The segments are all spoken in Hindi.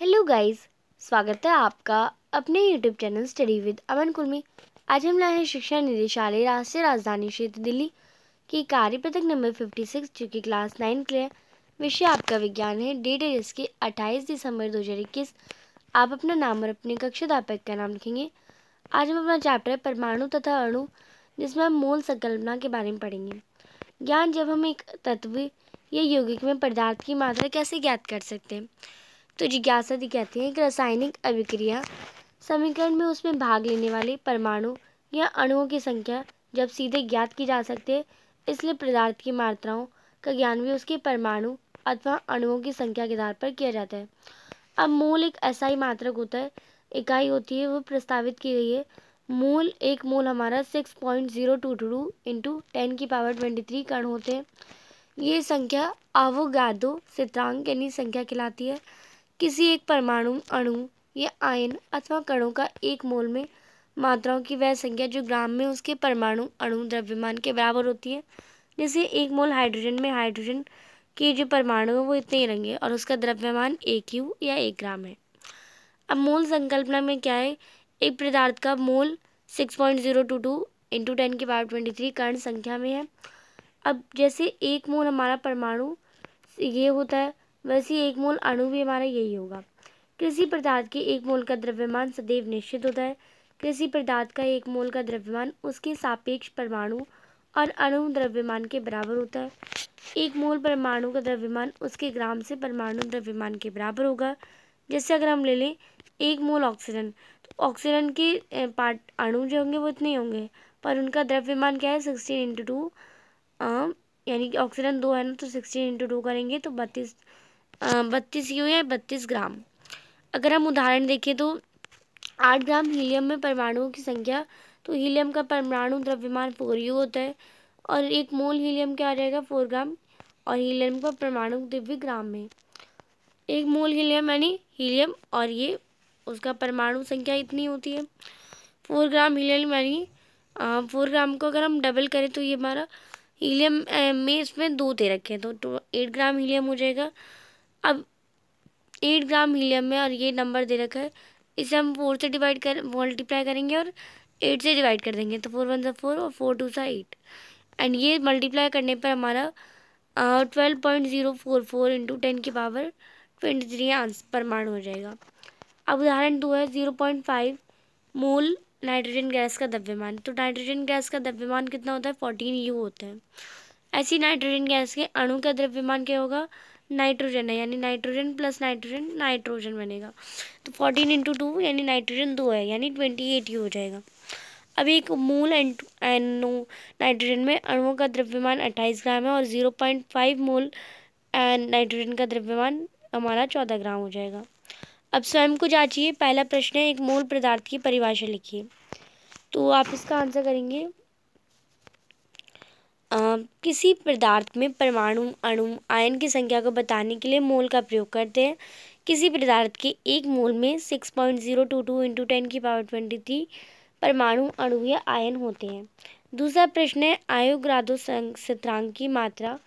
हेलो गाइस स्वागत है आपका अपने YouTube channel study with Aman Kulmi आज हम लाए हैं शिक्षा निदेशालय राष्ट्रीय राजधानी क्षेत्र दिल्ली की कार्य पदक नंबर सिक्स जो कि क्लास नाइन के लिए विषय आपका विज्ञान है डेट है जिसके अट्ठाईस दिसंबर इक्कीस आप अपना नाम और अपने कक्षाध्यापक का नाम लिखेंगे आज हम अपना चैप्टर है परमाणु तथा अणु जिसमें हम मूल संकल्पना के बारे में पढ़ेंगे ज्ञान जब हम एक तत्व या यौगिक में पदार्थ की मात्रा कैसे ज्ञात कर सकते हैं तो जिज्ञासा दी कहती है एक रासायनिक अभिक्रिया समीकरण में उसमें भाग लेने वाले परमाणु या अणुओं की संख्या जब सीधे ज्ञात की जा सकती है इसलिए पदार्थ की मात्राओं का ज्ञान भी उसके परमाणु अथवा अणुओं की संख्या के आधार पर किया जाता है अब मूल एक ऐसा ही मात्रक होता है इकाई होती है वो प्रस्तावित की गई है मूल एक मूल हमारा six point zero two two into ten की पावर ट्वेंटी थ्री कण होते हैं ये संख्या आवोगादो सिद्धांक यानी संख्या कहलाती है किसी एक परमाणु अणु या आयन अथवा कणों का एक मोल में मात्राओं की वह संख्या जो ग्राम में उसके परमाणु अणु द्रव्यमान के बराबर होती है जैसे एक मोल हाइड्रोजन में हाइड्रोजन के जो परमाणु है वो इतने ही रहेंगे और उसका द्रव्यमान एक यू या एक ग्राम है अब मोल संकल्पना में क्या है एक पदार्थ का मोल six point zero two two into ten के पावर ट्वेंटी थ्री कर्ण संख्या में है अब जैसे एक मोल हमारा परमाणु ये होता है वैसे एक मोल अणु भी हमारा यही होगा कृषि पदार्थ के एक मोल का द्रव्यमान सदैव निश्चित होता है कृषि पदार्थ का एक मोल का द्रव्यमान उसके सापेक्ष परमाणु और अणु द्रव्यमान के बराबर होता है एक मोल परमाणु का द्रव्यमान उसके ग्राम से परमाणु द्रव्यमान के बराबर होगा जैसे अगर हम ले लें एक मोल ऑक्सीजन तो ऑक्सीजन के पार्ट अणु जो होंगे वो इतने होंगे पर उनका द्रव्यमान क्या है सिक्सटीन इंटू टू यानी कि ऑक्सीजन दो है ना तो सिक्सटीन इंटू टू करेंगे तो बत्तीस बत्तीस यू है बत्तीस ग्राम अगर हम उदाहरण देखें तो आठ ग्राम हीलियम में परमाणुओं की संख्या तो हीलियम का परमाणु द्रव्यमान फोर यू होता है और एक मोल हीलियम क्या आ जाएगा फोर ग्राम और हीलियम का परमाणु दिव्य ग्राम में एक मोल हीलियम यानी हीलियम और ये उसका परमाणु संख्या इतनी होती है फोर ग्राम हीलियम यानी फोर ग्राम को अगर हम डबल करें तो ये हमारा हीलियम में इसमें दो दे रखे हैं तो, तो एट ग्राम हीलियम हो जाएगा अब एट ग्राम हीलियम है और ये नंबर दे रखा है इसे हम फोर से डिवाइड कर मल्टीप्लाई करेंगे और एट से डिवाइड कर देंगे तो फोर वन सा फोर और फोर टू सा एट एंड ये मल्टीप्लाई करने पर हमारा twelve point zero four four into ten की पावर ट्वेंटी थ्री आंसर परमाणु हो जाएगा अब उदाहरण दो है ज़ीरो पॉइंट फाइव मूल नाइट्रोजन गैस का द्रव्यमान तो नाइट्रोजन गैस का द्रव्यमान कितना होता है फोर्टीन यू होता है ऐसी नाइट्रोजन गैस के अणु का द्रव्यमान क्या होगा नाइट्रोजन है यानी नाइट्रोजन प्लस नाइट्रोजन नाइट्रोजन बनेगा तो फोर्टीन इंटू टू यानी नाइट्रोजन दो है यानी ट्वेंटी एट ही हो जाएगा अब एक मूल एनो नाइट्रोजन में अणुओं का द्रव्यमान अट्ठाईस ग्राम है और ज़ीरो पॉइंट फाइव मूल नाइट्रोजन का द्रव्यमान हमारा चौदह ग्राम हो जाएगा अब स्वयं को जाचिए पहला प्रश्न है एक मूल पदार्थ की परिभाषा लिखिए तो आप इसका आंसर करेंगे किसी पदार्थ में परमाणु अणु आयन की संख्या को बताने के लिए मोल का प्रयोग करते हैं किसी पदार्थ के एक मोल में six point zero two two into ten की पावर ट्वेंटी थ्री परमाणु अणु या आयन होते हैं दूसरा प्रश्न है आयोग्रादो संतरांग की मात्रा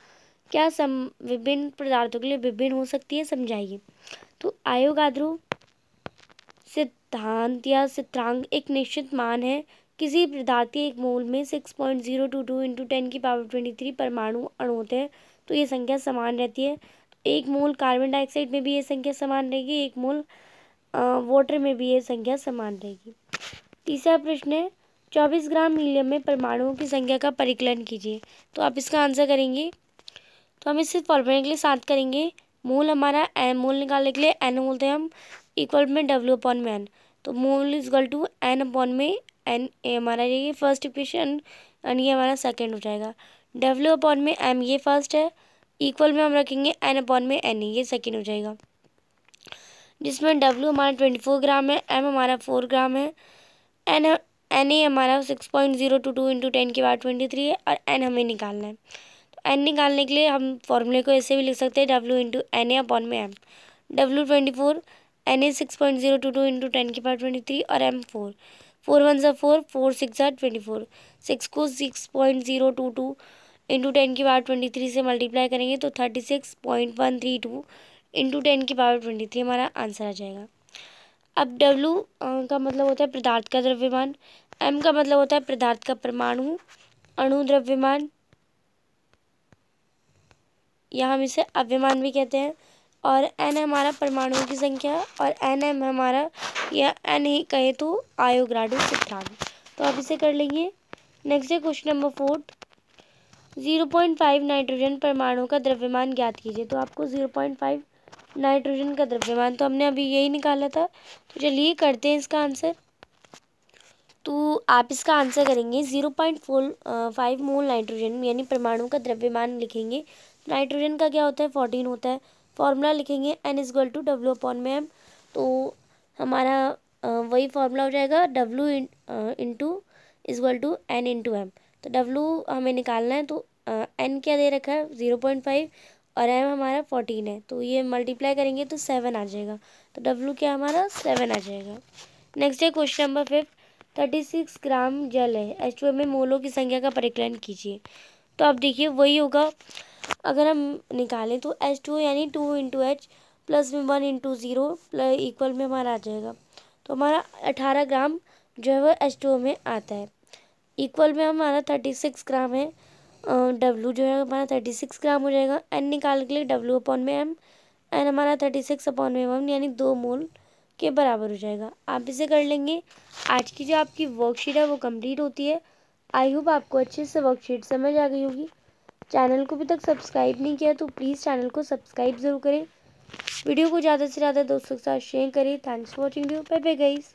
क्या सम विभिन्न पदार्थों के लिए विभिन्न हो सकती है समझाइए तो आयोगाद्रो सिद्धांत या सिद्धांग एक निश्चित मान है किसी पदार्थ के एक मोल में six point zero two two into ten की पावर ट्वेंटी थ्री परमाणु अणु होते हैं तो ये संख्या समान रहती है एक मोल कार्बन डाइऑक्साइड में भी ये संख्या समान रहेगी एक मोल वाटर में भी ये संख्या समान रहेगी तीसरा प्रश्न है चौबीस ग्राम हीलियम में परमाणुओं की संख्या का परिकलन कीजिए तो आप इसका आंसर करेंगे तो हम इसे फॉर्मूले के लिए साथ करेंगे मोल हमारा एन मोल निकालने के लिए एन बोलते हैं हम इक्वल में डब्ल्यू अपॉन में एन तो mole is equal to N upon में एन ए हमारा ये फर्स्ट इक्वेशन एंड ये हमारा सेकेंड हो जाएगा डब्ल्यू अपॉन में एम ये फर्स्ट है इक्वल में हम रखेंगे एन अपॉन में एन ये सेकेंड हो जाएगा जिसमें डब्ल्यू हमारा ट्वेंटी फोर ग्राम है एम हमारा फोर ग्राम है एन एन ए हमारा six point zero two two into ten के बाद ट्वेंटी थ्री है और एन हमें निकालना है तो एन निकालने के लिए हम फॉर्मूले को ऐसे भी लिख सकते हैं W into N A upon में M W twenty four N A six point zero two two into ten के बाद ट्वेंटी थ्री और एम फोर फोर वन ज़ा फोर फोर सिक्स ज़ा ट्वेंटी फोर सिक्स को six point zero two two into ten की पावर ट्वेंटी थ्री से मल्टीप्लाई करेंगे तो thirty six point one three two into ten की पावर ट्वेंटी थ्री हमारा आंसर आ जाएगा अब डब्लू का मतलब होता है पदार्थ का द्रव्यमान एम का मतलब होता है पदार्थ का परमाणु अणु द्रव्यमान या हम इसे अव्यमान भी कहते हैं और एन है हमारा परमाणुओं की संख्या और एन एम हमारा या एन ही कहे तो आयोग्राडो सिद्धांत तो आप इसे कर लेंगे नेक्स्ट है question number four zero point five nitrogen परमाणु का द्रव्यमान ज्ञात कीजिए तो आपको ज़ीरो पॉइंट फाइव नाइट्रोजन का द्रव्यमान तो हमने अभी यही निकाला था तो चलिए करते हैं इसका आंसर तो आप इसका आंसर करेंगे zero point four five mole nitrogen यानी परमाणु का द्रव्यमान लिखेंगे नाइट्रोजन का क्या होता है फोर्टीन होता है फार्मूला लिखेंगे N equal to W upon में एम तो हमारा वही फार्मूला हो जाएगा W into equal to N into M तो डब्ल्यू हमें निकालना है तो एन क्या दे रखा है ज़ीरो पॉइंट फाइव और एम हमारा फोर्टीन है तो ये मल्टीप्लाई करेंगे तो सेवन आ जाएगा तो डब्ल्यू क्या हमारा सेवन आ जाएगा नेक्स्ट है question number fifth thirty six gram जल है एच टू एम में मोलों की संख्या का परिकलन कीजिए तो आप देखिए वही होगा अगर हम निकालें तो एच टू यानी टू इंटू एच प्लस में वन इंटू ज़ीरो इक्वल में हमारा आ जाएगा तो हमारा अठारह ग्राम जो है वो एच टू में आता है इक्वल में हमारा थर्टी सिक्स ग्राम है डब्लू जो है हमारा थर्टी सिक्स ग्राम हो जाएगा एन निकाल के लिए डब्लू अपॉन में एम एन हमारा थर्टी सिक्स अपॉन में वन यानी दो मोल के बराबर हो जाएगा आप इसे कर लेंगे आज की जो आपकी वर्कशीट है वो कम्प्लीट होती है आई होप आपको अच्छे से वर्कशीट समझ आ गई होगी चैनल को अभी तक सब्सक्राइब नहीं किया तो प्लीज़ चैनल को सब्सक्राइब ज़रूर करें वीडियो को ज़्यादा से ज़्यादा दोस्तों के साथ शेयर करें thanks for watching you bye bye guys